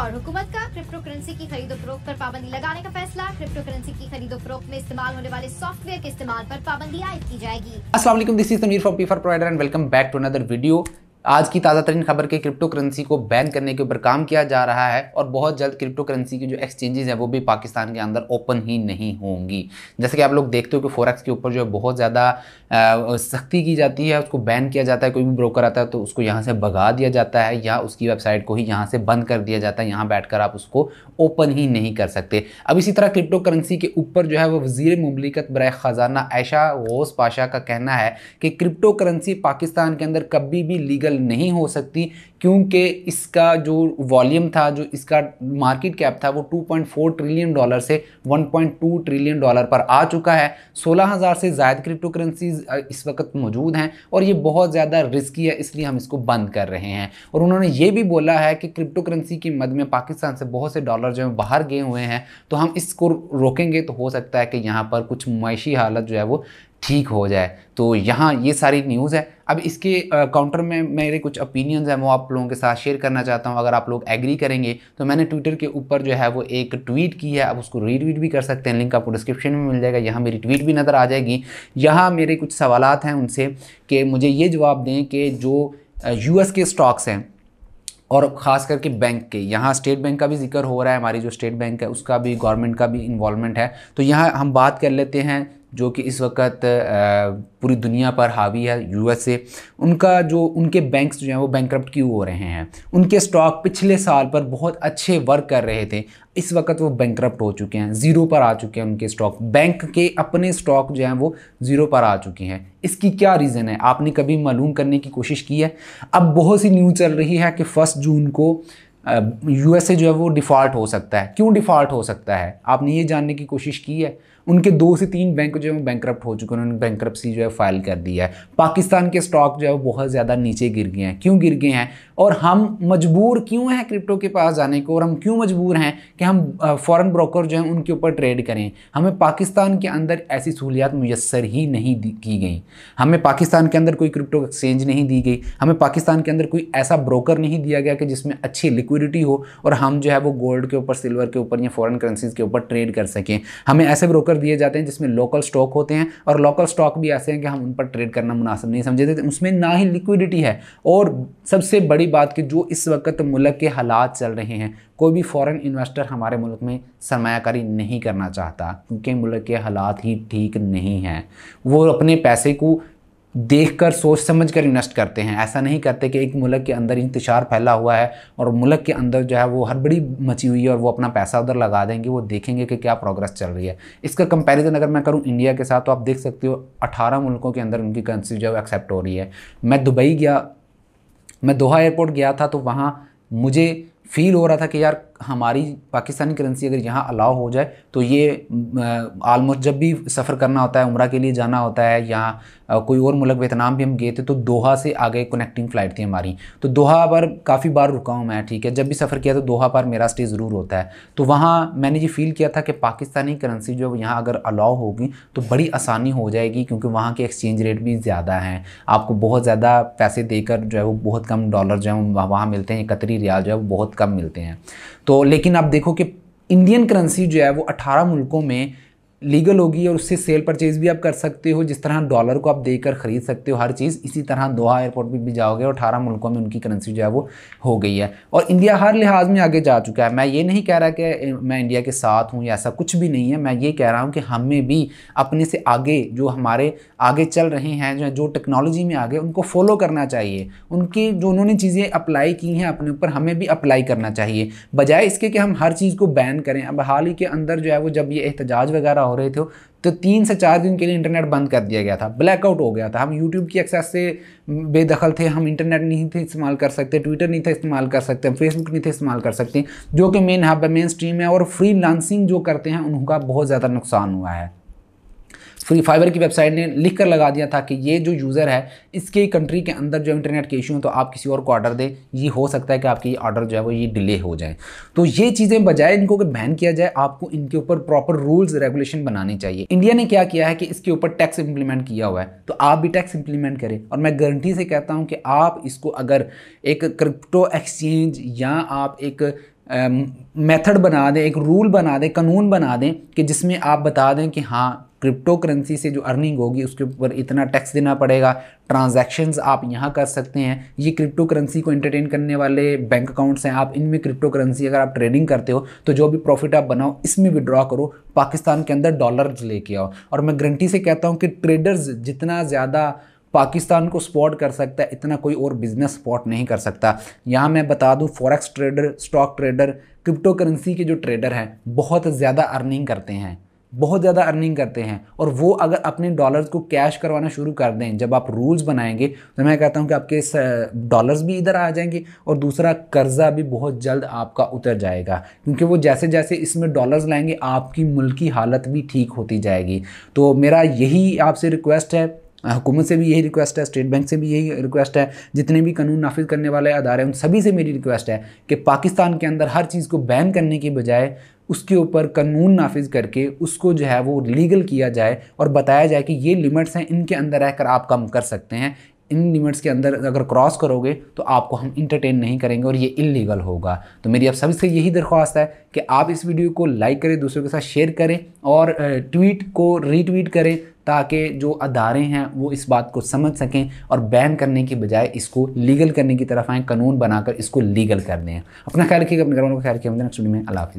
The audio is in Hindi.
और हुकूमत का क्रिप्टो करेंसी की खरीदो फरोख पर पाबंदी लगाने का फैसला क्रिप्टो करेंसी की खरीदो फरोख में इस्तेमाल होने वाले सॉफ्टवेयर के इस्तेमाल पर पाबंदी आयद की जाएगी असला this is for provider and welcome back to another video आज की ताज़ा तरीन खबर के क्रिप्टो करेंसी को बैन करने के ऊपर काम किया जा रहा है और बहुत जल्द क्रिप्टो करेंसी की जो एक्सचेंजेस हैं वो भी पाकिस्तान के अंदर ओपन ही नहीं होंगी जैसे कि आप लोग देखते हो कि फोरेक्स के ऊपर जो है बहुत ज़्यादा सख्ती की जाती है उसको बैन किया जाता है कोई भी ब्रोकर आता है तो उसको यहाँ से भगा दिया जाता है या उसकी वेबसाइट को ही यहाँ से बंद कर दिया जाता है यहाँ बैठ आप उसको ओपन ही नहीं कर सकते अब इसी तरह क्रिप्टो करेंसी के ऊपर जो है वो वजीर ममलिकत बर ख़जाना ऐशा गौस पाशा का कहना है कि क्रिप्टो करेंसी पाकिस्तान के अंदर कभी भी लीगल प्रैक्टिकल नहीं हो सकती क्योंकि इसका जो वॉल्यूम था जो इसका मार्केट कैप था वो 2.4 ट्रिलियन डॉलर से 1.2 ट्रिलियन डॉलर पर आ चुका है 16000 से ज़्यादा क्रिप्टो करेंसीज इस वक्त मौजूद हैं और ये बहुत ज़्यादा रिस्की है इसलिए हम इसको बंद कर रहे हैं और उन्होंने ये भी बोला है कि क्रिप्टो करेंसी की मद में पाकिस्तान से बहुत से डॉलर जो है बाहर गए हुए हैं तो हम इसको रोकेंगे तो हो सकता है कि यहाँ पर कुछ मैशी हालत जो है वो ठीक हो जाए तो यहाँ ये सारी न्यूज़ है अब इसके काउंटर में मेरे कुछ ओपिनियंस हैं वो आप लोगों के साथ शेयर करना चाहता हूँ अगर आप लोग एग्री करेंगे तो मैंने ट्विटर के ऊपर जो है वो एक ट्वीट की है आप उसको रीट्वीट भी कर सकते हैं लिंक आपको डिस्क्रिप्शन में मिल जाएगा यहाँ मेरी ट्वीट भी नज़र आ जाएगी यहाँ मेरे कुछ सवाल हैं उनसे कि मुझे ये जवाब दें कि जो यू के स्टॉक्स हैं और ख़ास करके बैंक के यहाँ स्टेट बैंक का भी जिक्र हो रहा है हमारी जो स्टेट बैंक है उसका भी गवर्नमेंट का भी इन्वॉलमेंट है तो यहाँ हम बात कर लेते हैं जो कि इस वक्त पूरी दुनिया पर हावी है ए उनका जो उनके बैंक्स जो हैं वो बैंक क्यों हो रहे हैं उनके स्टॉक पिछले साल पर बहुत अच्छे वर्क कर रहे थे इस वक्त वो बैंक हो चुके हैं ज़ीरो पर आ चुके हैं उनके स्टॉक बैंक के अपने स्टॉक जो हैं वो ज़ीरो पर आ चुके हैं इसकी क्या रीज़न है आपने कभी मालूम करने की कोशिश की है अब बहुत सी न्यूज़ चल रही है कि फ़र्स्ट जून को यू ए जो है वो डिफ़ॉल्ट हो सकता है क्यों डिफ़ॉल्ट हो सकता है आपने ये जानने की कोशिश की है उनके दो से तीन बैंक जो है बैंक हो चुके हैं उन्होंने बैंक जो है फाइल कर दी है पाकिस्तान के स्टॉक जो है वो बहुत ज़्यादा नीचे गिर गए हैं क्यों गिर गए हैं और हम मजबूर क्यों हैं क्रिप्टो के पास जाने को और हम क्यों मजबूर हैं कि हम फॉरेन ब्रोकर जो हैं उनके ऊपर ट्रेड करें हमें पाकिस्तान के अंदर ऐसी सहूलियात मैसर ही नहीं की गई हमें पाकिस्तान के अंदर कोई क्रिप्टो एक्सचेंज नहीं दी गई हमें पाकिस्तान के अंदर कोई ऐसा ब्रोकर नहीं दिया गया कि जिसमें अच्छी लिक्विडिटी हो और हम जो है वो गोल्ड के ऊपर सिल्वर के ऊपर या फॉरन करेंसीज के ऊपर ट्रेड कर सकें हमें ऐसे ब्रोकर दिए जाते हैं जिसमें लोकल स्टॉक होते हैं और लोकल स्टॉक भी ऐसे हैं कि हम उन पर ट्रेड करना मुनासिब नहीं समझे थे उसमें ना ही लिक्विडिटी है और सबसे बड़ी बात कि जो इस वक्त मुल्क के हालात चल रहे हैं कोई भी फॉरेन इन्वेस्टर हमारे मुल्क में सरमाकारी नहीं करना चाहता क्योंकि मुल्क के हालात ही ठीक नहीं हैं वो अपने पैसे को देखकर सोच समझ कर इन्वेस्ट करते हैं ऐसा नहीं करते कि एक मुल्क के अंदर इंतजार फैला हुआ है और मुल्क के अंदर जो है वो हर बड़ी मची हुई है और वो अपना पैसा उधर लगा देंगे वो देखेंगे कि क्या प्रोग्रेस चल रही है इसका कंपैरिजन अगर मैं करूँ इंडिया के साथ तो आप देख सकते हो अठारह मुल्कों के अंदर उनकी करेंसी जो है एक्सेप्ट हो रही है मैं दुबई गया मैं दोहा एयरपोर्ट गया था तो वहाँ मुझे फील हो रहा था कि यार हमारी पाकिस्तानी करेंसी अगर यहाँ अलाउ हो जाए तो ये आलमोस्ट जब भी सफ़र करना होता है उम्र के लिए जाना होता है या कोई और मुल्क वियतनाम भी हम गए थे तो दोहा से आगे कनेक्टिंग फ़्लाइट थी हमारी तो दोहा पर काफ़ी बार रुका हूँ मैं ठीक है जब भी सफ़र किया तो दोहा पर मेरा स्टे ज़रूर होता है तो वहाँ मैंने ये फील किया था कि पाकिस्तानी करेंसी जो यहाँ अगर अलाउ होगी तो बड़ी आसानी हो जाएगी क्योंकि वहाँ के एक्सचेंज रेट भी ज़्यादा हैं आपको बहुत ज़्यादा पैसे देकर जो है वो बहुत कम डॉलर जो है वहाँ मिलते हैं कतरी रियाल जो है वो बहुत कम मिलते हैं तो लेकिन आप देखो कि इंडियन करेंसी जो है वो 18 मुल्कों में लीगल होगी और उससे सेल परचेज भी आप कर सकते हो जिस तरह डॉलर को आप देकर खरीद सकते हो हर चीज़ इसी तरह दोहा एयरपोर्ट भी, भी जाओगे और अठारह मुल्कों में उनकी करेंसी जो है वो हो गई है और इंडिया हर लिहाज में आगे जा चुका है मैं ये नहीं कह रहा कि मैं इंडिया के साथ हूँ या ऐसा कुछ भी नहीं है मैं ये कह रहा हूँ कि हमें भी अपने से आगे जो हमारे आगे चल रहे हैं जो जो टेक्नोलॉजी में आगे उनको फॉलो करना चाहिए उनकी जो उन्होंने चीज़ें अप्लाई की हैं अपने ऊपर हमें भी अप्लाई करना चाहिए बजाय इसके कि हम हर चीज़ को बैन करें अब हाल ही के अंदर जो है वो जब ये एहतजाज वगैरह हो रहे थे तो तीन से चार दिन के लिए इंटरनेट बंद कर दिया गया था ब्लैकआउट हो गया था हम यूट्यूब की एक्सेस से बेदखल थे हम इंटरनेट नहीं थे इस्तेमाल कर सकते ट्विटर नहीं था इस्तेमाल कर सकते हम फेसबुक नहीं थे इस्तेमाल कर सकते जो कि मेन हब है मेन स्ट्रीम है और फ्री लांसिंग जो करते हैं उनका बहुत ज़्यादा नुकसान हुआ है फ्री फाइबर की वेबसाइट ने लिख कर लगा दिया था कि ये जो यूज़र है इसके कंट्री के अंदर जो इंटरनेट के इशू हैं तो आप किसी और को ऑर्डर दें ये हो सकता है कि आपकी ऑर्डर जो है वो ये डिले हो जाए तो ये चीज़ें बजाय इनको अगर बैन किया जाए आपको इनके ऊपर प्रॉपर रूल्स रेगुलेशन बनाने चाहिए इंडिया ने क्या किया है कि इसके ऊपर टैक्स इंप्लीमेंट किया हुआ है तो आप भी टैक्स इंप्लीमेंट करें और मैं गारंटी से कहता हूँ कि आप इसको अगर एक क्रिप्टो एक्सचेंज या आप एक मेथड बना दें एक रूल बना दें कानून बना दें कि जिसमें आप बता दें कि हाँ क्रिप्टो करेंसी से जो अर्निंग होगी उसके ऊपर इतना टैक्स देना पड़ेगा ट्रांजैक्शंस आप यहाँ कर सकते हैं ये क्रिप्टो करेंसी को एंटरटेन करने वाले बैंक अकाउंट्स हैं आप इनमें क्रिप्टो करेंसी अगर आप ट्रेडिंग करते हो तो जो भी प्रॉफिट आप बनाओ इसमें विड्रॉ करो पाकिस्तान के अंदर डॉलर लेके आओ और मैं गारंटी से कहता हूँ कि ट्रेडर्स जितना ज़्यादा पाकिस्तान को सपोर्ट कर सकता है इतना कोई और बिजनेस सपोर्ट नहीं कर सकता यहाँ मैं बता दूँ forex trader stock trader crypto currency के जो ट्रेडर हैं बहुत ज़्यादा अर्निंग करते हैं बहुत ज़्यादा अर्निंग करते हैं और वो अगर अपने डॉलर्स को कैश करवाना शुरू कर दें जब आप रूल्स बनाएंगे तो मैं कहता हूँ कि आपके डॉलर्स भी इधर आ जाएंगे और दूसरा कर्ज़ा भी बहुत जल्द आपका उतर जाएगा क्योंकि वो जैसे जैसे इसमें डॉलर्स लाएंगे आपकी मुल्की हालत भी ठीक होती जाएगी तो मेरा यही आपसे रिक्वेस्ट है हाँ, हुकूमत से भी यही रिक्वेस्ट है स्टेट बैंक से भी यही रिक्वेस्ट है जितने भी कानून नाफिज करने वाले अदारे हैं उन सभी से मेरी रिक्वेस्ट है कि पाकिस्तान के अंदर हर चीज़ को बैन करने के बजाय उसके ऊपर कानून नाफिज करके उसको जो है वो लीगल किया जाए और बताया जाए कि ये लिमिट्स हैं इनके अंदर रहकर आप कम कर सकते हैं इन लिमिट्स के अंदर अगर क्रॉस करोगे तो आपको हम इंटरटेन नहीं करेंगे और ये इलीगल होगा तो मेरी आप सभी से यही दरख्वास्त है कि आप इस वीडियो को लाइक करें दूसरों के साथ शेयर करें और ट्वीट को रीट्वीट करें ताकि जो अदारे हैं वो इस बात को समझ सकें और बैन करने के बजाय इसको लीगल करने की तरफ आएँ कानून बनाकर इसको लीगल कर दें अपना ख्याल रखिएगा अपने घर वालों का ख्याल रखिएगा नेक्स्ट वीडियो में अल्लाह हाफिज़